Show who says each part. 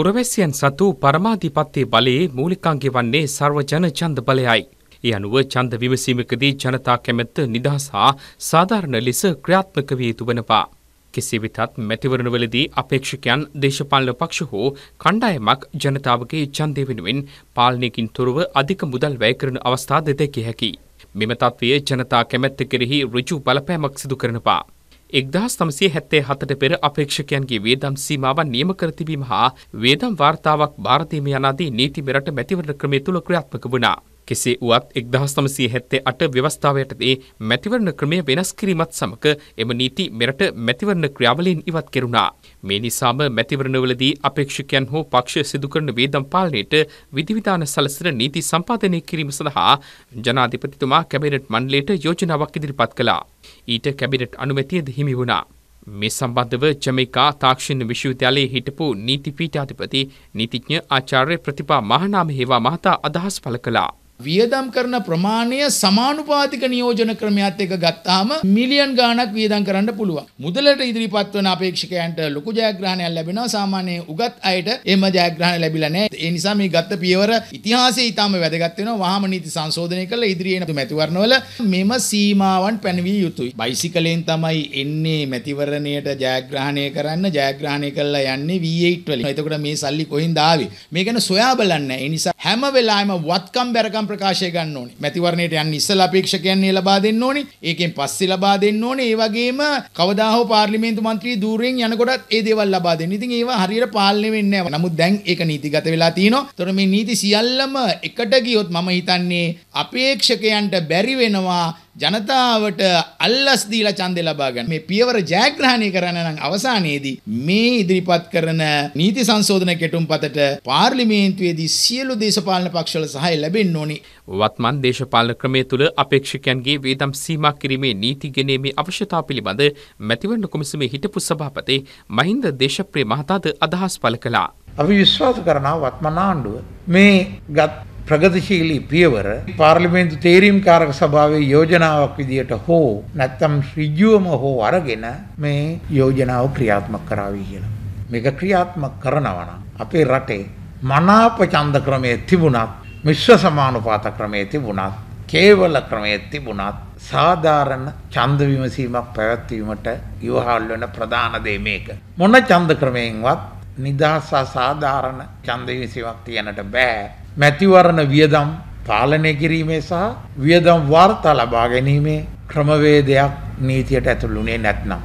Speaker 1: පුරවැසියන් සතු පරමාධිපත්‍ය බලයේ මූලිකාංගය වන්නේ සර්වජන ඡන්ද බලයයි. ඒ අනුව ඡන්ද විමසීමකදී ජනතා කැමැත්ත නිදහස හා සාධාරණ ලෙස ක්‍රියාත්මක විය යුතු වෙනවා. කෙසේ වෙතත් මැතිවරණවලදී අපේක්ෂකයන් දේශපාලන පක්ෂ හෝ කණ්ඩායමක් ජනතාවගේ ඡන්දය වෙනුවෙන් පාලනයකින් තොරව අධික මුදල් වැය කරන අවස්ථා දෙදකිය හැකියි. මෙම තත්ත්වය ජනතා කැමැත්ත කෙරෙහි ඍජු බලපෑමක් සිදු කරනවා. එක්දහස් තමසේ හැත්තේ හතට පෙර අපේක්ෂකයන්ගේ වේදම් සීමාවන් නියම කර තිබීම හා වේදම් වාර්තාවක් භාරතීම යනාදී නීති මෙරට මැතිවරණ ක්‍රමය තුළ ක්‍රියාත්මක වුණා. කෙසේ වුවත් 1978 ව්‍යවස්ථාව යටතේ මැතිවරණ ක්‍රමය වෙනස් කිරීමත් සමග එම නීති මෙරට මැතිවරණ ක්‍රියාවලියෙන් ඉවත් කෙරුණා. මේ නිසාම මැතිවරණවලදී අපේක්ෂකයන් හෝ පක්ෂ සිදු කරන වේදම් පාලනයට විධිවිධාන සැලසෙන නීති සම්පාදනය කිරීම සඳහා ජනාධිපතිතුමා කැබිනට් මණ්ඩලයට යෝජනාවක් ඉදිරිපත් කළා. ඊට කැබිනට් අනුමැතියද හිමි වුණා. මේ සම්බන්ධව ජමයිකා තාක්ෂණ විශ්වවිද්‍යාලයේ හිටපු නීති පීඨාධිපති නීතිඥ ආචාර්ය ප්‍රතිපා මහනාම හේවා මහතා අදහස් පළ කළා. වියදම්
Speaker 2: කරන ප්‍රමාණය සමානුපාතික නියෝජන ක්‍රමයක් එක ගත්තාම මිලියන් ගාණක් වියදම් කරන්න පුළුවන්. මුදලට ඉදිරිපත් වන අපේක්ෂකයන්ට ලොකු ජයග්‍රහණයක් ලැබෙනවා. සාමාන්‍ය උගත් අයට එහෙම ජයග්‍රහණ ලැබිලා නැහැ. ඒ නිසා මේ ගත්ත පියවර ඉතිහාසයේ ඊටම වැදගත් වෙනවා. වාහන නීති සංශෝධනය කරලා ඉදිරියේ එන මැතිවරණවල මෙම සීමාවන් පැනවිය යුතුයි. බයිසිකලෙන් තමයි එන්නේ මැතිවරණයට ජයග්‍රහණය කරන්න ජයග්‍රහණය කරලා යන්නේ V8 වලින්. එතකොට මේ සල්ලි කොහෙන්ද ආවේ? මේ ගැන සොයා බලන්න. ඒ නිසා හැම වෙලාවෙම වත්කම් බැරකම් ප්‍රකාශය ගන්න ඕනි. මැතිවරණයට යන්න ඉස්සලා අපේක්ෂකයන්නේ ලබා දෙන්න ඕනි. ඒකෙන් පස්සේ ලබා දෙන්න ඕනි. ඒ වගේම කවදා හෝ පාර්ලිමේන්තු මන්ත්‍රී ධූරයෙන් යනකොටත් ඒ දේවල් ලබා දෙන්න. ඉතින් ඒවා හරියට පාලනය වෙන්නේ නැහැ. නමුත් දැන් ඒක නීතිගත වෙලා තියෙනවා. ඒතර මේ නීති සියල්ලම එකට ගියොත් මම හිතන්නේ අපේක්ෂකයන්ට බැරි වෙනවා ජනතාවට අල්ලස් දීලා ඡන්දේ ලබා ගන්න. මේ පියවර ජයග්‍රහණය කරන්න නම් අවසානයේදී මේ ඉදිරිපත් කරන නීති සංශෝධන කෙටුම්පතට පාර්ලිමේන්තුවේදී සියලු දේශපාලන පක්ෂවල සහාය ලැබෙන්න ඕනි.
Speaker 1: වත්මන් දේශපාලන ක්‍රමය තුළ අපේක්ෂකයන්ගේ වේදම් සීමා කිරීමේ නීති ගෙනීමේ අවශ්‍යතාව පිළිබඳ මැතිවරණ කොමිසමේ හිටපු සභාපති මහින්ද දේශප්‍රිය මහතාද අදහස් පළ කළා.
Speaker 3: අපි විශ්වාස කරනවා වත්මන ආණ්ඩුව මේ ගත් ප්‍රගතිශීලී පියවර පාර්ලිමේන්තු තේරීම්කාරක සභාවේ යෝජනාවක් විදියට හෝ නැත්තම් ඍජුවම හෝ අරගෙන මේ යෝජනාව ක්‍රියාත්මක කරાવી කියලා. මේක ක්‍රියාත්මක කරනවා අපේ රටේ මනාප ඡන්ද ක්‍රමයේ තිබුණත් මිශ්‍ර සමානුපාත ක්‍රමයේ තිබුණත් කේවල ක්‍රමයේ තිබුණත් සාධාරණ ඡන්ද විමසීමක් පැවැත්වීමට ඉවහල් වෙන ප්‍රධාන දේ මේක. මොන ඡන්ද ක්‍රමයෙන්වත් නිදහස සාධාරණ ඡන්ද විමසීමක් තියන්නට බෑ. මැතිවරණ වියදම් පාලනය කිරීමේ සහ වියදම් වාර්තා ලබා ගැනීමේ ක්‍රමවේදයක් නීතියට ඇතුළුනේ නැත්නම්